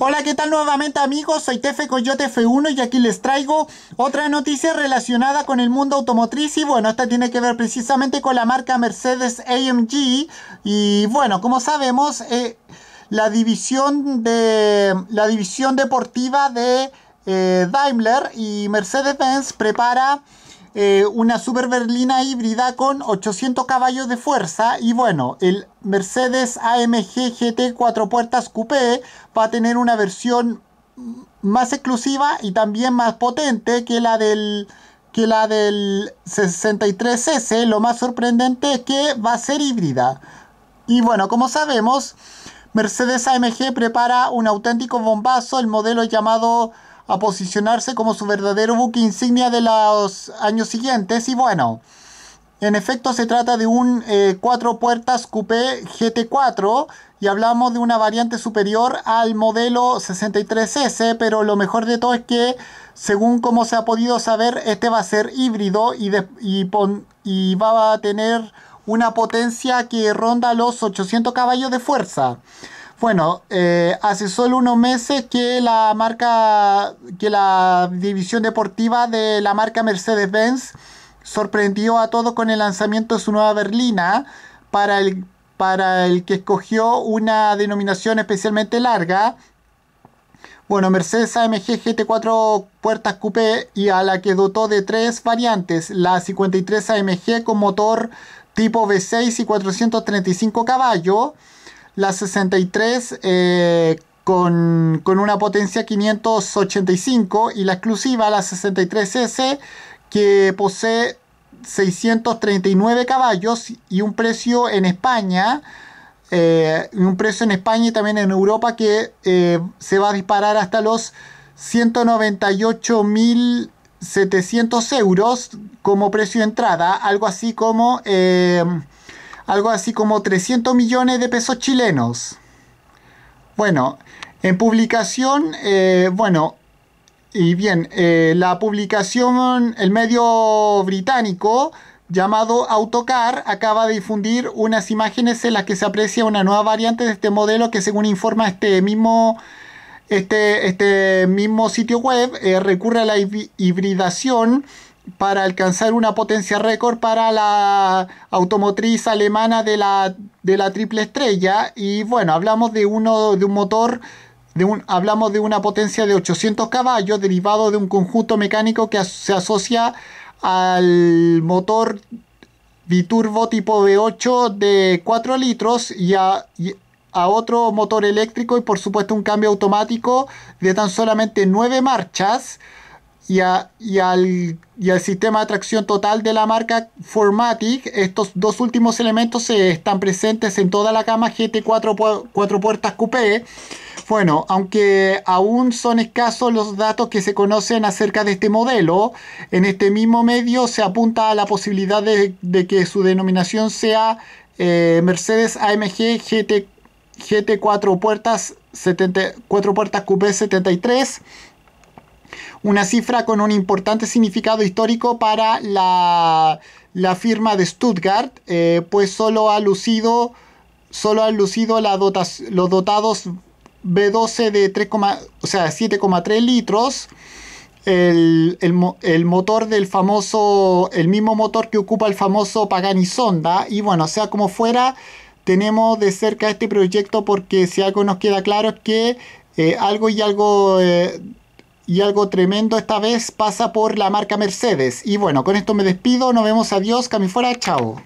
Hola, ¿qué tal nuevamente amigos? Soy Tefe Coyote F1 y aquí les traigo otra noticia relacionada con el mundo automotriz y bueno, esta tiene que ver precisamente con la marca Mercedes AMG y bueno, como sabemos, eh, la, división de, la división deportiva de eh, Daimler y Mercedes-Benz prepara eh, una super berlina híbrida con 800 caballos de fuerza y bueno, el Mercedes AMG GT 4 puertas coupé va a tener una versión más exclusiva y también más potente que la del que la del 63S, lo más sorprendente es que va a ser híbrida. Y bueno, como sabemos, Mercedes AMG prepara un auténtico bombazo, el modelo llamado a posicionarse como su verdadero buque insignia de los años siguientes y bueno, en efecto, se trata de un eh, cuatro puertas coupé GT4 y hablamos de una variante superior al modelo 63S, pero lo mejor de todo es que, según como se ha podido saber, este va a ser híbrido y, y va a tener una potencia que ronda los 800 caballos de fuerza. Bueno, eh, hace solo unos meses que la marca, que la división deportiva de la marca Mercedes-Benz sorprendió a todos con el lanzamiento de su nueva berlina para el, para el que escogió una denominación especialmente larga. Bueno, Mercedes AMG GT4 puertas coupé y a la que dotó de tres variantes, la 53 AMG con motor tipo V6 y 435 caballos la 63 eh, con, una potencia 585 y la exclusiva, la 63S, que posee 639 caballos y un precio en España. Eh, un precio en España y también en Europa que eh, se va a disparar hasta los 198.700 euros como precio de entrada, algo así como algo así como 300 millones de pesos chilenos. Bueno, en publicación, eh, bueno, y bien, eh, la publicación, el medio británico llamado Autocar acaba de difundir unas imágenes en las que se aprecia una nueva variante de este modelo que según informa este mismo, este, este mismo sitio web eh, recurre a la hibridación para alcanzar una potencia récord para la automotriz alemana de la, triple estrella. Y bueno, hablamos de, uno, de un motor hablamos de una potencia de 800 caballos derivado de un conjunto mecánico que se asocia al motor biturbo tipo V8 de 4 litros y a, otro motor eléctrico y por supuesto un cambio automático de tan solamente 9 marchas y, al, al, sistema de tracción total de la marca Formatic. Estos dos últimos elementos están presentes en toda la gama GT4 puertas coupé. Bueno, aunque aún son escasos los datos que se conocen acerca de este modelo, en este mismo medio se apunta a la posibilidad de, que su denominación sea eh, Mercedes AMG GT, 4 puertas, 74 puertas coupé 73 una cifra con un importante significado histórico para la, firma de Stuttgart, eh, pues solo ha lucido, solo ha lucido los dotados B12 de 3, 7,3 litros. El, motor del famoso, el mismo motor que ocupa el famoso Pagani Sonda. Y bueno, sea como fuera, tenemos de cerca este proyecto porque si algo nos queda claro es que eh, algo y algo eh, y algo tremendo esta vez pasa por la marca Mercedes. Y bueno, con esto me despido. Nos vemos. Adiós. Cami fuera. Chao.